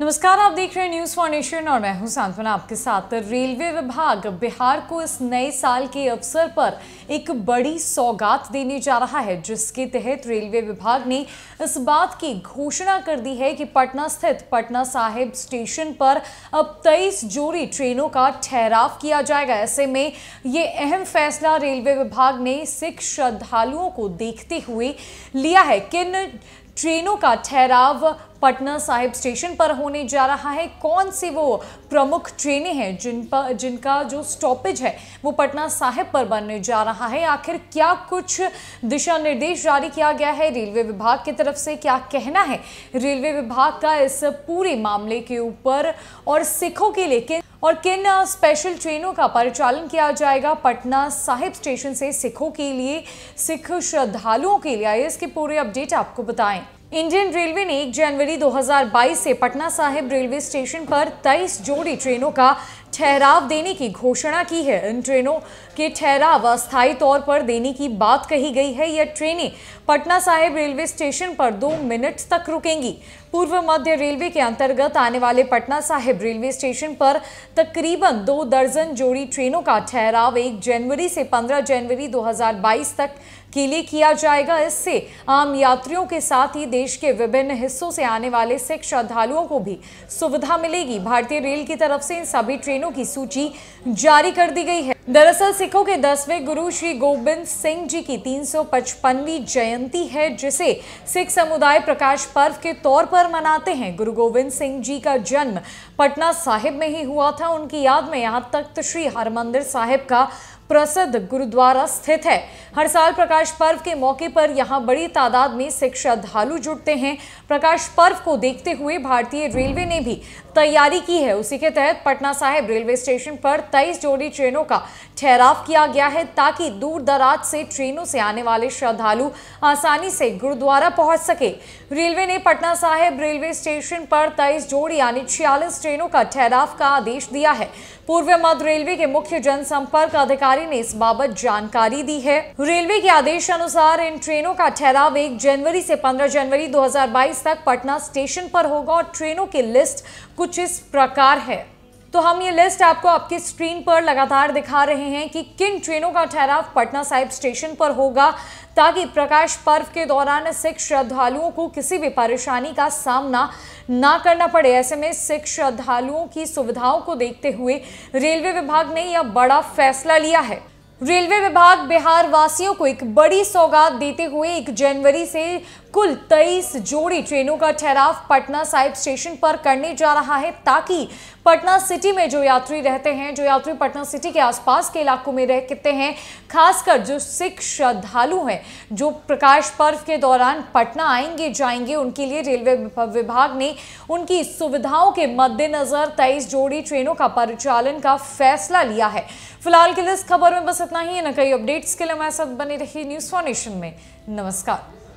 नमस्कार आप देख रहे हैं न्यूज़ फाउंडेशन और मैं हूं सांत्वना आपके साथ रेलवे विभाग बिहार को इस नए साल के अवसर पर एक बड़ी सौगात देने जा रहा है जिसके तहत रेलवे विभाग ने इस बात की घोषणा कर दी है कि पटना स्थित पटना साहिब स्टेशन पर अब तेईस जोड़ी ट्रेनों का ठहराव किया जाएगा ऐसे में ये अहम फैसला रेलवे विभाग ने सिख श्रद्धालुओं को देखते हुए लिया है किन ट्रेनों का ठहराव पटना साहिब स्टेशन पर होने जा रहा है कौन सी वो प्रमुख ट्रेनें हैं जिन पर जिनका जो स्टॉपेज है वो पटना साहिब पर बनने जा रहा है आखिर क्या कुछ दिशा निर्देश जारी किया गया है रेलवे विभाग की तरफ से क्या कहना है रेलवे विभाग का इस पूरे मामले के ऊपर और सिखों के लिए और किन स्पेशल ट्रेनों का परिचालन किया जाएगा पटना साहिब स्टेशन से सिखों के लिए सिख श्रद्धालुओं के लिए आइए इसके पूरे अपडेट आपको बताएं इंडियन रेलवे ने 1 जनवरी 2022 से पटना साहिब रेलवे स्टेशन पर 23 जोड़ी ट्रेनों का ठहराव देने की घोषणा की है इन ट्रेनों के ठहराव अस्थायी तौर पर देने की बात कही गई है यह ट्रेनें पटना साहिब रेलवे स्टेशन पर दो मिनट तक रुकेंगी पूर्व मध्य रेलवे के अंतर्गत आने वाले पटना साहिब रेलवे स्टेशन पर तकरीबन दो दर्जन जोड़ी ट्रेनों का ठहराव एक जनवरी से 15 जनवरी 2022 तक के लिए किया जाएगा इससे आम यात्रियों के साथ ही देश के विभिन्न हिस्सों से आने वाले सिख श्रद्धालुओं को भी सुविधा मिलेगी भारतीय रेल की तरफ से इन सभी ट्रेनों मंदिरों की सूची जारी कर दी गई है दरअसल सिखों के दसवें गुरु श्री गोविंद सिंह जी की 355वीं जयंती है जिसे सिख समुदाय प्रकाश पर्व के तौर पर मनाते हैं गुरु गोविंद सिंह जी का जन्म पटना साहिब में ही हुआ था उनकी याद में यहाँ तख्त श्री हरमंदिर साहिब का प्रसिद्ध गुरुद्वारा स्थित है हर साल प्रकाश पर्व के मौके पर यहाँ बड़ी तादाद में सिख श्रद्धालु जुटते हैं प्रकाश पर्व को देखते हुए भारतीय रेलवे ने भी तैयारी की है उसी के तहत पटना साहिब रेलवे स्टेशन पर तेईस जोड़ी ट्रेनों का ठहराव किया गया है ताकि दूर दराज से ट्रेनों से आने वाले श्रद्धालु आसानी से गुरुद्वारा पहुंच सके रेलवे ने पटना साहिब रेलवे स्टेशन पर तेईस जोड़ी यानी छियालीस ट्रेनों का ठहराव का आदेश दिया है पूर्व मध्य रेलवे के मुख्य जनसंपर्क अधिकारी ने इस बाबत जानकारी दी है रेलवे के आदेश अनुसार इन ट्रेनों का ठहराव एक जनवरी से 15 जनवरी 2022 तक पटना स्टेशन पर होगा और ट्रेनों की लिस्ट कुछ इस प्रकार है तो हम ये लिस्ट आपको आपकी स्क्रीन पर लगातार दिखा रहे हैं कि किन ट्रेनों का ठहराव पटना साहिब स्टेशन पर होगा ताकि प्रकाश पर्व के दौरान सिख श्रद्धालुओं को किसी भी परेशानी का सामना ना करना पड़े ऐसे में सिख श्रद्धालुओं की सुविधाओं को देखते हुए रेलवे विभाग ने यह बड़ा फैसला लिया है रेलवे विभाग बिहार वासियों को एक बड़ी सौगात देते हुए 1 जनवरी से कुल 23 जोड़ी ट्रेनों का ठहराव पटना साहिब स्टेशन पर करने जा रहा है ताकि पटना सिटी में जो यात्री रहते हैं जो यात्री पटना सिटी के आसपास के इलाकों में रहते हैं खासकर जो सिख श्रद्धालु हैं जो प्रकाश पर्व के दौरान पटना आएंगे जाएंगे उनके लिए रेलवे विभाग ने उनकी सुविधाओं के मद्देनजर तेईस जोड़ी ट्रेनों का परिचालन का फैसला लिया है फिलहाल के लिए इस खबर में बस इतना ही न कई अपडेट्स के लिए हमारे साथ बने रही न्यूज फॉर नेशन में नमस्कार